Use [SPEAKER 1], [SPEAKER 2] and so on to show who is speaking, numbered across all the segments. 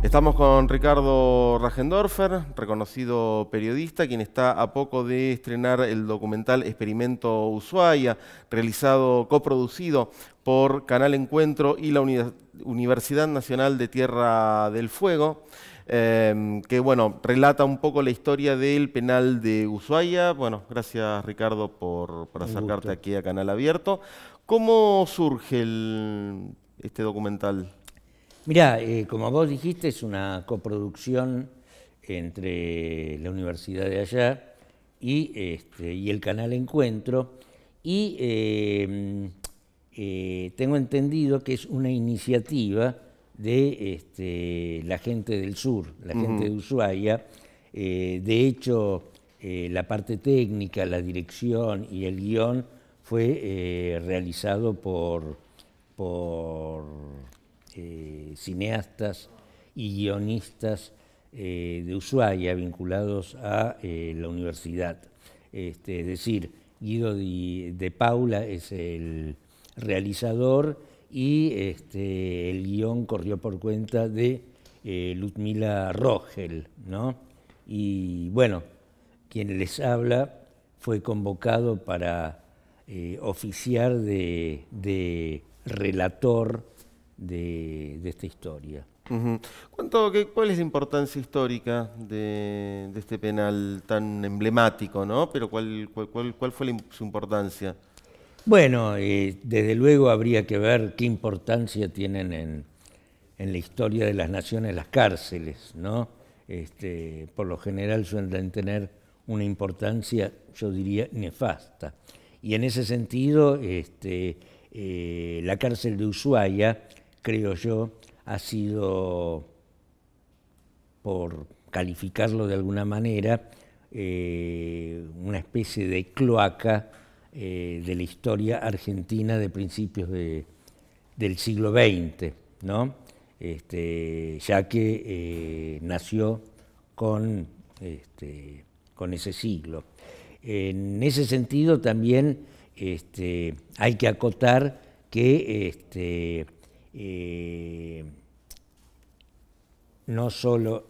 [SPEAKER 1] Estamos con Ricardo Rajendorfer, reconocido periodista, quien está a poco de estrenar el documental Experimento Ushuaia, realizado, coproducido por Canal Encuentro y la Universidad Nacional de Tierra del Fuego. Em, que bueno, relata un poco la historia del penal de Ushuaia. Bueno, gracias Ricardo por, acercarte aquí a Canal Abierto. ¿Cómo surge este documental? Mirá, eh, como vos dijiste, es una coproducción
[SPEAKER 2] entre la Universidad de allá y, este, el canal Encuentro. Y em, eh, tengo entendido que es una iniciativa de este, la gente del sur, la gente de Ushuaia. Eh, de hecho, la parte técnica, la dirección y el guión fue realizado por, por eh, cineastas y guionistas eh, de Ushuaia vinculados a eh, la universidad. Este, es decir, Guido de Paula es el realizador y este, el guión corrió por cuenta de Ludmila Rogel. Y bueno, quien les habla fue convocado para oficiar de relator de, esta historia.
[SPEAKER 1] ¿Cuánto, qué, ¿Cuál es la importancia histórica de, este penal tan emblemático, no? Pero ¿cuál, cuál, fue su importancia?
[SPEAKER 2] Bueno, eh, desde luego habría que ver qué importancia tienen en, la historia de las naciones las cárceles, ¿no? Este, por lo general suelen tener una importancia, yo diría, nefasta. Y en ese sentido, este, eh, la cárcel de Ushuaia creo yo, ha sido, por calificarlo de alguna manera, eh, una especie de cloaca eh, de la historia argentina de principios del siglo XX, ¿no? Este, ya que eh, nació con, este, con ese siglo. En ese sentido también este, hay que acotar que este, eh, no solo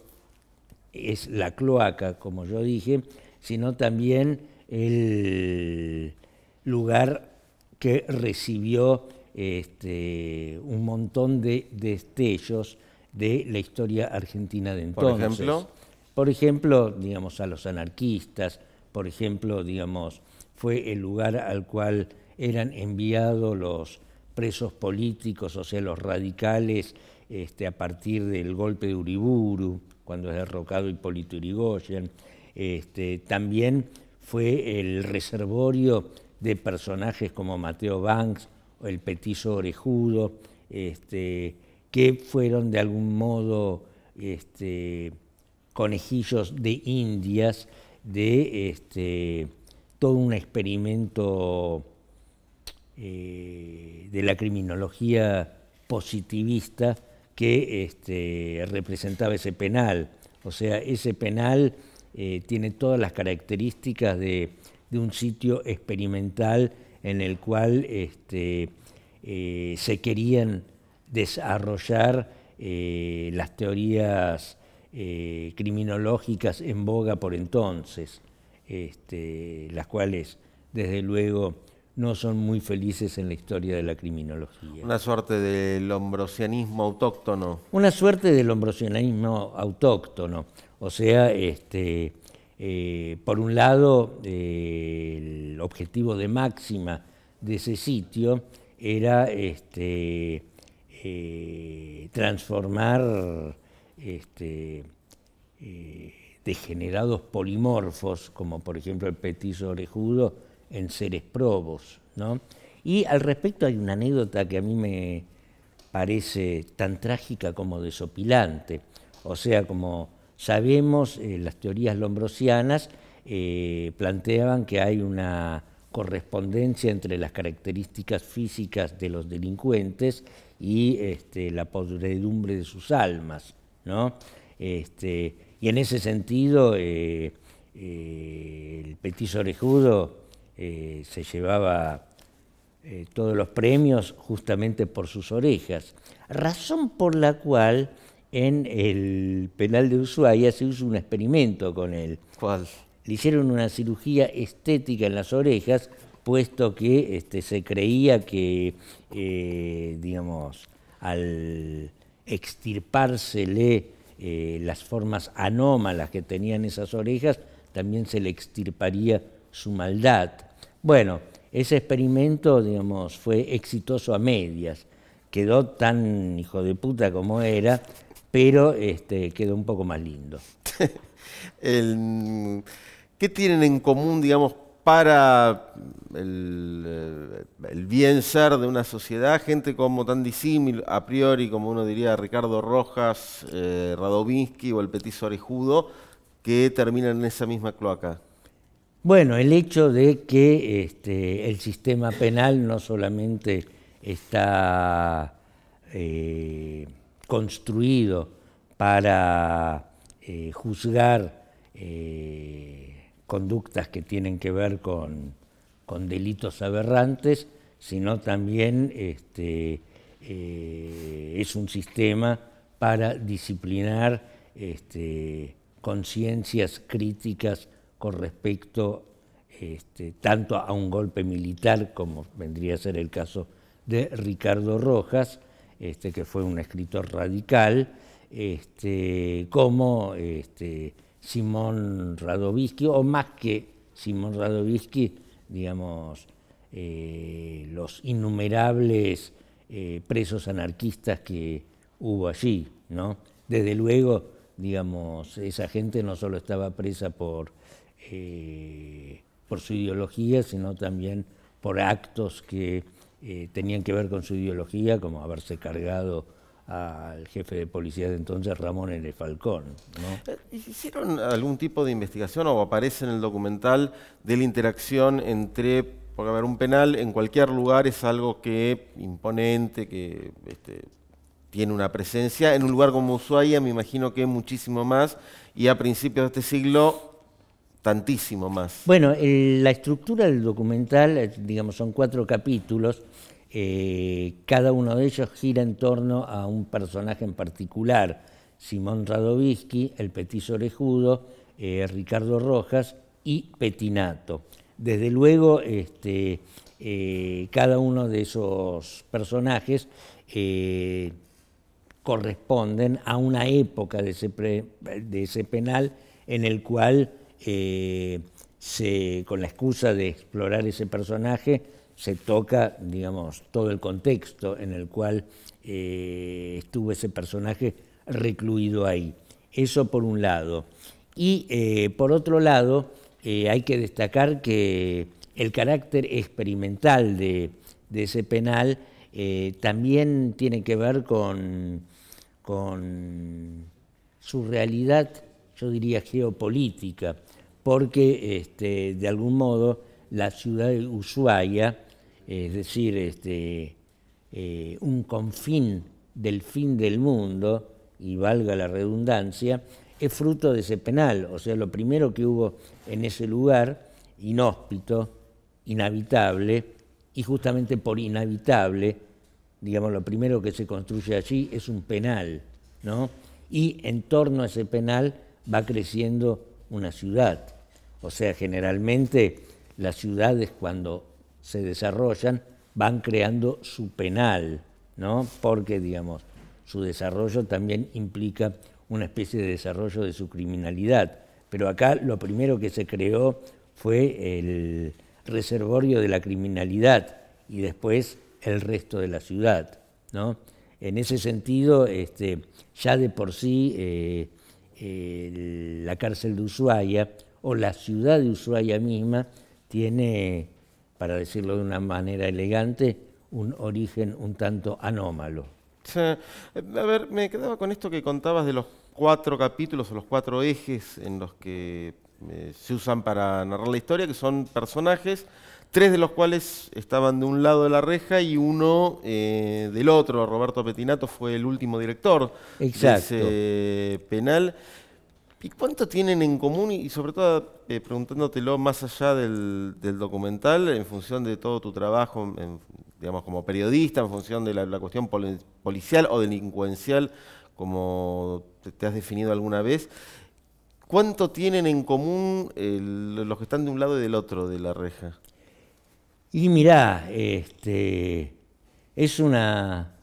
[SPEAKER 2] es la cloaca, como yo dije, sino también el lugar que recibió este, un montón de destellos de la historia argentina de entonces. Por ejemplo, por ejemplo digamos, a los anarquistas, por ejemplo, digamos, fue el lugar al cual eran enviados los presos políticos, o sea, los radicales este, a partir del golpe de Uriburu, cuando es derrocado Hipólito Urigoyen. Este, también fue el reservorio de personajes como Mateo Banks o el petiso orejudo, este, que fueron de algún modo conejillos de indias de todo un experimento eh, de la criminología positivista que este, representaba ese penal. O sea, ese penal eh, tiene todas las características de, un sitio experimental en el cual este, eh, se querían desarrollar las teorías criminológicas en boga por entonces, este, las cuales desde luego no son muy felices en la historia de la criminología. Una suerte
[SPEAKER 1] del lombrosianismo autóctono.
[SPEAKER 2] Una suerte del lombrosianismo autóctono. O sea, este, eh, por un lado, eh, el objetivo de máxima de ese sitio era este, eh, transformar este, degenerados polimorfos, como por ejemplo el petiso orejudo, en seres probos. ¿no? Y al respecto hay una anécdota que a mí me parece tan trágica como desopilante. O sea, como sabemos, eh, las teorías lombrosianas eh, planteaban que hay una correspondencia entre las características físicas de los delincuentes y este, la podredumbre de sus almas. ¿no? Este, y en ese sentido, eh, el petiso orejudo eh, se llevaba eh, todos los premios justamente por sus orejas, razón por la cual en el penal de Ushuaia se hizo un experimento con él. Le hicieron una cirugía estética en las orejas, puesto que este, se creía que, eh, digamos, al extirpársele las formas anómalas que tenían esas orejas, también se le extirparía su maldad. Bueno, ese experimento, digamos, fue exitoso a medias. Quedó tan hijo de puta como era, pero este, quedó un poco más lindo.
[SPEAKER 1] ¿Qué tienen en común, digamos, para eh, el, bien ser de una sociedad, gente como tan disímil a priori, como uno diría Ricardo Rojas, eh, Radovinsky o el Petiso Arejudo, que terminan en esa misma cloaca?
[SPEAKER 2] Bueno, el hecho de que este, el sistema penal no solamente está eh, construido para eh, juzgar eh, conductas que tienen que ver con, delitos aberrantes, sino también este, es un sistema para disciplinar este, conciencias críticas con respecto este, tanto a un golpe militar como vendría a ser el caso de Ricardo Rojas, este, que fue un escritor radical, este, como Simón Radovisky, o más que Simón Radovisky, digamos, eh, los innumerables eh, presos anarquistas que hubo allí, ¿no? Desde luego, digamos, esa gente no solo estaba presa por eh, por su ideología, sino también por actos que eh, tenían que ver con su ideología, como haberse
[SPEAKER 1] cargado al jefe de policía de entonces, Ramón N. Falcón. Eh, ¿Hicieron algún tipo de investigación o aparece en el documental de la interacción entre, porque haber un penal en cualquier lugar es algo que imponente, que este, tiene una presencia, en un lugar como Ushuaia me imagino que muchísimo más, y a principios de este siglo tantísimo más.
[SPEAKER 2] Bueno, la estructura del documental, eh, digamos, son cuatro capítulos. Eh, cada uno de ellos gira en torno a un personaje en particular. Simón Radovisky, el petiso orejudo, eh, Ricardo Rojas y Petinato. Desde luego, este, cada uno de esos personajes corresponden a una época de ese, de ese penal en el cual eh, con la excusa de explorar ese personaje, se toca, digamos, todo el contexto en el cual eh, estuvo ese personaje recluido ahí. Eso por un lado. Y eh, por otro lado, hay que destacar que el carácter experimental de, ese penal también tiene que ver con su realidad, yo diría, geopolítica porque este, de algún modo la ciudad de Ushuaia, es decir, este, eh, un confín del fin del mundo, y valga la redundancia, es fruto de ese penal, o sea, lo primero que hubo en ese lugar, inhóspito, inhabitable, y justamente por inhabitable, digamos, lo primero que se construye allí es un penal, ¿no? Y en torno a ese penal va creciendo una ciudad. O sea, generalmente las ciudades cuando se desarrollan van creando su penal, ¿no? Porque, digamos, su desarrollo también implica una especie de desarrollo de su criminalidad. Pero acá lo primero que se creó fue el reservorio de la criminalidad y después el resto de la ciudad, ¿no? En ese sentido, este, ya de por sí eh, la cárcel de Ushuaia o la ciudad de Ushuaia misma tiene, para decirlo de una manera elegante, un origen un tanto anómalo.
[SPEAKER 1] A ver, me quedaba con esto que contabas de los cuatro capítulos o los cuatro ejes en los que eh, se usan para narrar la historia, que son personajes, tres de los cuales estaban de un lado de la reja y uno eh, del otro. Roberto Petinato fue el último director de ese penal. ¿Y cuánto tienen en común? Y sobre todo eh, preguntándotelo más allá del, documental, en función de todo tu trabajo, digamos, como periodista, en función de la, cuestión policial o delincuencial, como te, has definido alguna vez, ¿cuánto tienen en común eh, los que están de un lado y del otro de la reja?
[SPEAKER 2] Y mirá, este, es una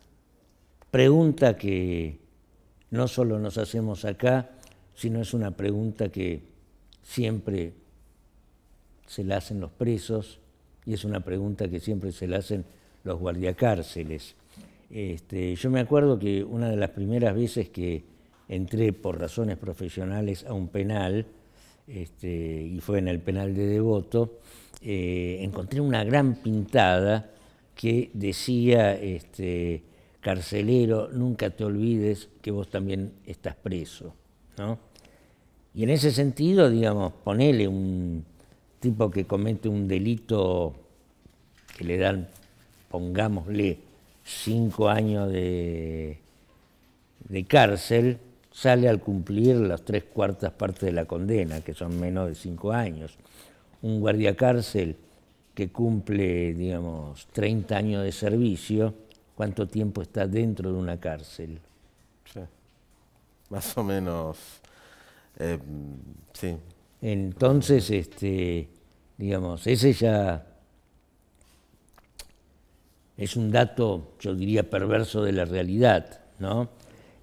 [SPEAKER 2] pregunta que no solo nos hacemos acá, sino es una pregunta que siempre se la hacen los presos y es una pregunta que siempre se la hacen los guardiacárceles. Este, yo me acuerdo que una de las primeras veces que entré por razones profesionales a un penal, este, y fue en el penal de Devoto, eh, encontré una gran pintada que decía, este, carcelero, nunca te olvides que vos también estás preso. Y en ese sentido, digamos, ponele un tipo que comete un delito que le dan, pongámosle, cinco años de, de cárcel, sale al cumplir las tres cuartas partes de la condena, que son menos de cinco años un guardiacárcel que cumple, digamos, 30 años de servicio, ¿cuánto tiempo está dentro de una cárcel? Sí. Más o menos, eh, sí. Entonces, este, digamos, ese ya es un dato, yo diría, perverso de la realidad, ¿no?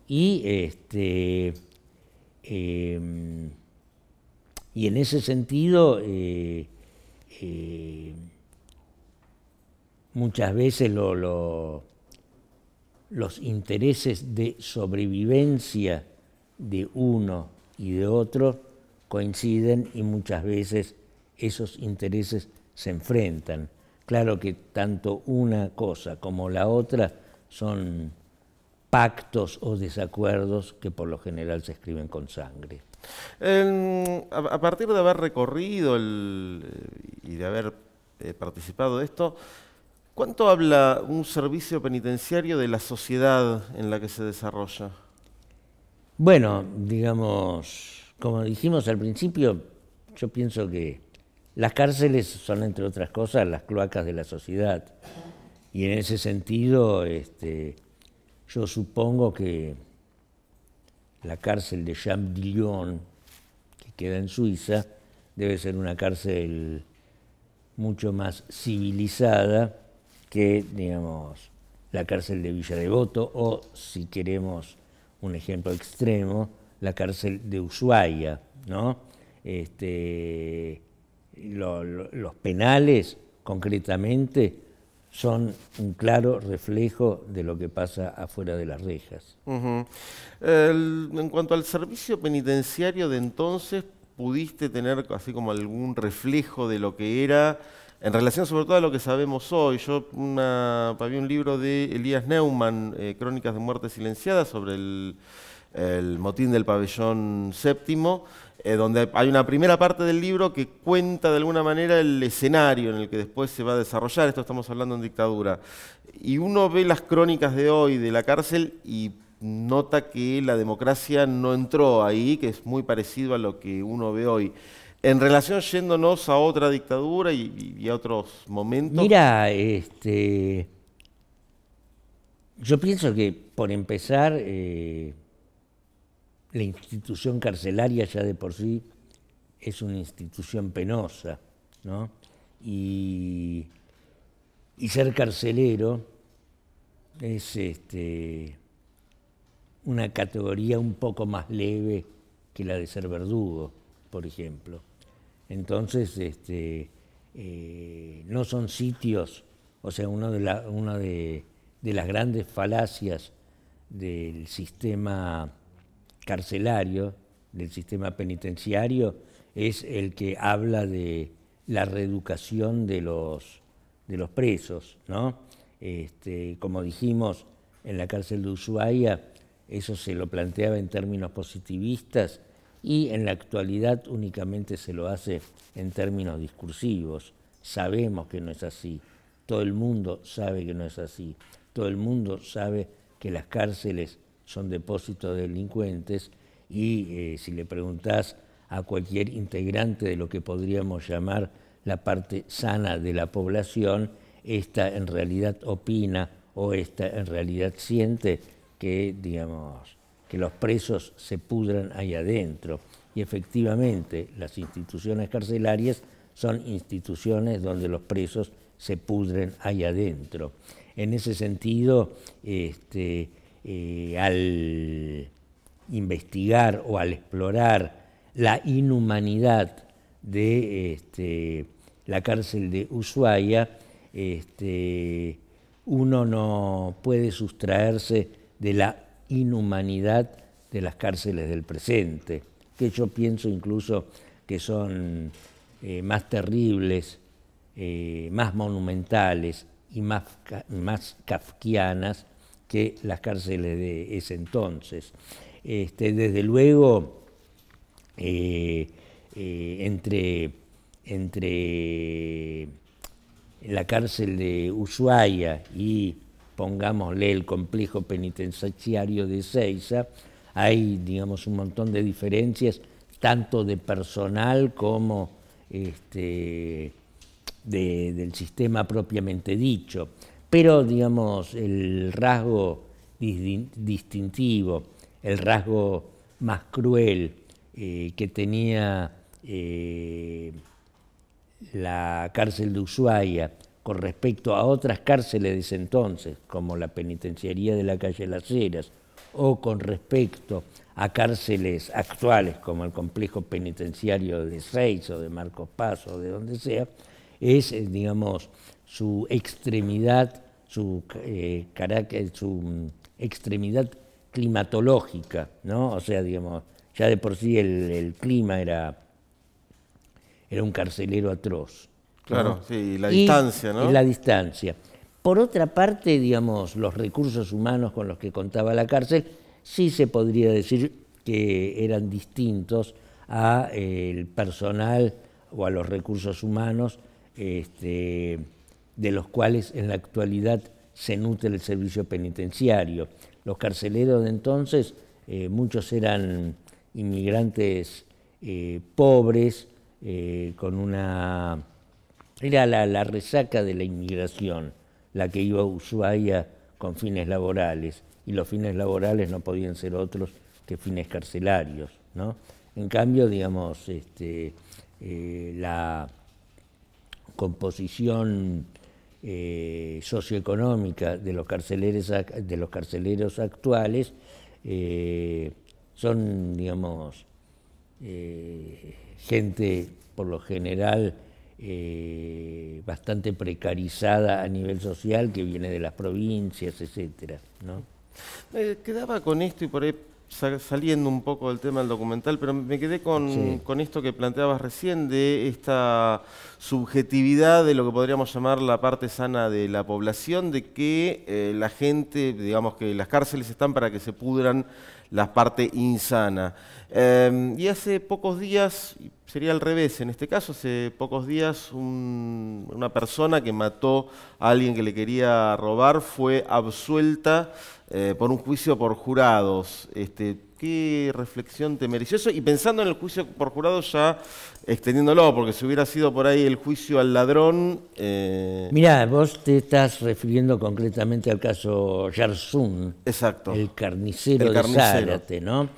[SPEAKER 2] Y este... Em, y en ese sentido, eh, eh, muchas veces los intereses de sobrevivencia de uno y de otro coinciden y muchas veces esos intereses se enfrentan. Claro que tanto una cosa como la otra son
[SPEAKER 1] pactos o desacuerdos
[SPEAKER 2] que por lo general se escriben con
[SPEAKER 1] sangre a, partir de haber recorrido eh, y de haber eh, participado de esto, ¿cuánto habla un servicio penitenciario de la sociedad en la que se desarrolla?
[SPEAKER 2] Bueno, digamos, como dijimos al principio, yo pienso que las cárceles son, entre otras cosas, las cloacas de la sociedad. Y en ese sentido, este, yo supongo que la cárcel de champ que queda en Suiza, debe ser una cárcel mucho más civilizada que, digamos, la cárcel de Villa Devoto o, si queremos un ejemplo extremo, la cárcel de Ushuaia, ¿no? Este, los penales, concretamente, son un claro reflejo de lo que pasa
[SPEAKER 1] afuera de las rejas. en cuanto al servicio penitenciario de entonces, ¿pudiste tener así como algún reflejo de lo que era? En relación sobre todo a lo que sabemos hoy, yo una, había un libro de Elías Neumann, eh, Crónicas de Muerte Silenciada, sobre el, el motín del pabellón séptimo, eh, donde hay una primera parte del libro que cuenta de alguna manera el escenario en el que después se va a desarrollar, esto estamos hablando en dictadura, y uno ve las crónicas de hoy de la cárcel y nota que la democracia no entró ahí, que es muy parecido a lo que uno ve hoy. En relación yéndonos a otra dictadura y, a otros momentos.
[SPEAKER 2] Mira, este, yo pienso que por empezar, eh, la institución carcelaria ya de por sí es una institución penosa, ¿no? Y, ser carcelero es este, una categoría un poco más leve que la de ser verdugo, por ejemplo. Entonces, este, eh, no son sitios, o sea, una de, de las grandes falacias del sistema carcelario, del sistema penitenciario, es el que habla de la reeducación de los, de los presos. ¿no? Este, como dijimos, en la cárcel de Ushuaia eso se lo planteaba en términos positivistas y en la actualidad únicamente se lo hace en términos discursivos. Sabemos que no es así, todo el mundo sabe que no es así, todo el mundo sabe que las cárceles son depósitos delincuentes y eh, si le preguntás a cualquier integrante de lo que podríamos llamar la parte sana de la población, esta en realidad opina o esta en realidad siente que, digamos, que los presos se pudran ahí adentro. Y efectivamente, las instituciones carcelarias son instituciones donde los presos se pudren ahí adentro. En ese sentido, este, eh, al investigar o al explorar la inhumanidad de este, la cárcel de Ushuaia, este, uno no puede sustraerse de la inhumanidad de las cárceles del presente, que yo pienso incluso que son eh, más terribles, eh, más monumentales y más, más kafkianas que las cárceles de ese entonces. Este, desde luego, eh, eh, entre, la cárcel de Ushuaia y, pongámosle, el complejo penitenciario de Ceiza, hay, digamos, un montón de diferencias, tanto de personal como este, del sistema propiamente dicho pero digamos el rasgo distintivo, el rasgo más cruel eh, que tenía eh, la cárcel de Ushuaia con respecto a otras cárceles de ese entonces, como la penitenciaría de la calle Las Heras, o con respecto a cárceles actuales como el complejo penitenciario de Seis o de Marcos Paz o de donde sea, es, eh, digamos, su extremidad su, eh, carácter, eh, su mm, extremidad climatológica, ¿no? O sea, digamos, ya de por sí el, clima era, era un carcelero atroz. Claro, sí, la distancia, ¿no? la distancia. Por otra parte, digamos, los recursos humanos con los que contaba la cárcel sí se podría decir que eran distintos al eh, el personal o a los recursos humanos este, de los cuales en la actualidad se nutre el servicio penitenciario. Los carceleros de entonces, eh, muchos eran inmigrantes eh, pobres, eh, con una... Era la, resaca de la inmigración, la que iba a Ushuaia con fines laborales, y los fines laborales no podían ser otros que fines carcelarios. ¿no? En cambio, digamos, este, la composición eh, socioeconómica de los, carceleros, de los carceleros actuales eh, son, digamos, eh, gente por lo general bastante precarizada a nivel social que viene de las provincias, etcétera, ¿no?
[SPEAKER 1] quedaba con esto y por ahí saliendo un poco del tema del documental, pero me quedé con, esto que planteabas recién de esta subjetividad de lo que podríamos llamar la parte sana de la población, de que eh, la gente, digamos que las cárceles están para que se pudran la parte insana. Em, y hace pocos días, sería al revés, en este caso, hace pocos días una persona que mató a alguien que le quería robar fue absuelta eh, por un juicio por jurados. Este, ¿Qué reflexión te mereció eso? Y pensando en el juicio por jurados ya extendiéndolo, porque si hubiera sido por ahí el juicio al ladrón... Eh... Mirá,
[SPEAKER 2] vos te estás refiriendo concretamente al caso Yarsun. Exacto. El carnicero, de Zárate, ¿no?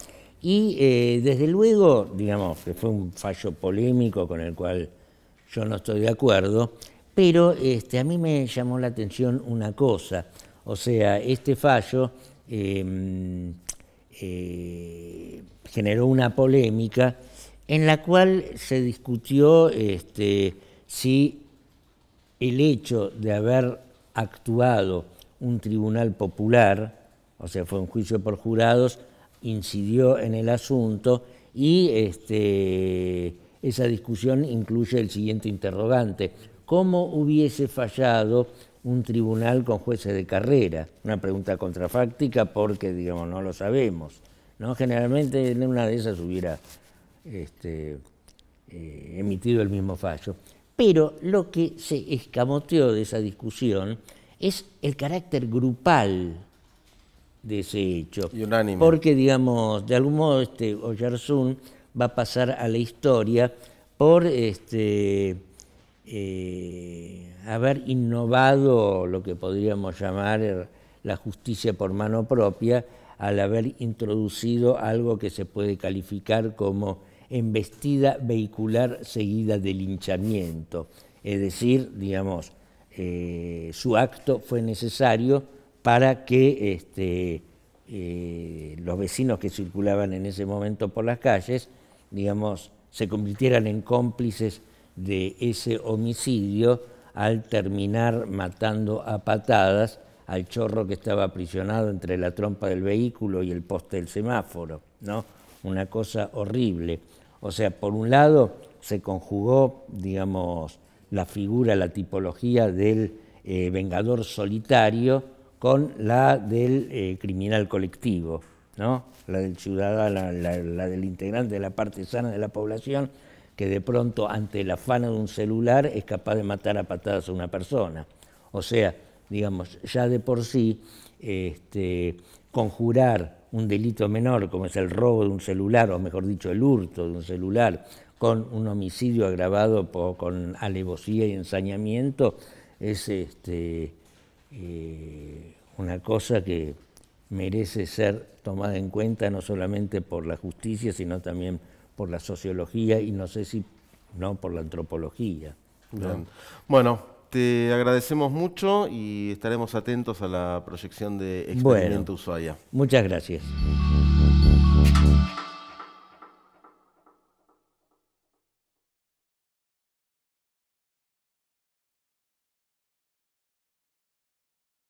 [SPEAKER 2] Y eh, desde luego, digamos, que fue un fallo polémico con el cual yo no estoy de acuerdo, pero este, a mí me llamó la atención una cosa. O sea, este fallo em, eh, generó una polémica en la cual se discutió este, si el hecho de haber actuado un tribunal popular, o sea, fue un juicio por jurados, incidió en el asunto y este, esa discusión incluye el siguiente interrogante, ¿cómo hubiese fallado un tribunal con jueces de carrera? Una pregunta contrafáctica porque, digamos, no lo sabemos. ¿no? Generalmente en una de esas hubiera este, eh, emitido el mismo fallo. Pero lo que se escamoteó de esa discusión es el carácter grupal de ese hecho. Y unánime. Porque, digamos, de algún modo este va a pasar a la historia por este, eh, haber innovado lo que podríamos llamar la justicia por mano propia al haber introducido algo que se puede calificar como embestida vehicular seguida de linchamiento. Es decir, digamos, eh, su acto fue necesario para que este, eh, los vecinos que circulaban en ese momento por las calles, digamos, se convirtieran en cómplices de ese homicidio al terminar matando a patadas al chorro que estaba aprisionado entre la trompa del vehículo y el poste del semáforo, ¿no? Una cosa horrible. O sea, por un lado se conjugó, digamos, la figura, la tipología del eh, vengador solitario con la del eh, criminal colectivo, ¿no? la del ciudadano, la del integrante de la parte sana de la población, que de pronto ante la fana de un celular es capaz de matar a patadas a una persona. O sea, digamos, ya de por sí, este, conjurar un delito menor como es el robo de un celular, o mejor dicho, el hurto de un celular, con un homicidio agravado con alevosía y ensañamiento, es este, eh, una cosa que merece ser tomada en cuenta no solamente por la justicia, sino también por la
[SPEAKER 1] sociología y no sé si no por la antropología. Bueno, te agradecemos mucho y estaremos atentos a la proyección de Experimento bueno, Muchas gracias.